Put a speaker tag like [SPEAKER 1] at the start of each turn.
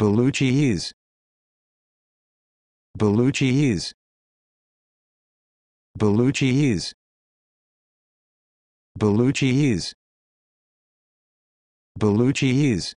[SPEAKER 1] is. Baluchis is. Baluchis is.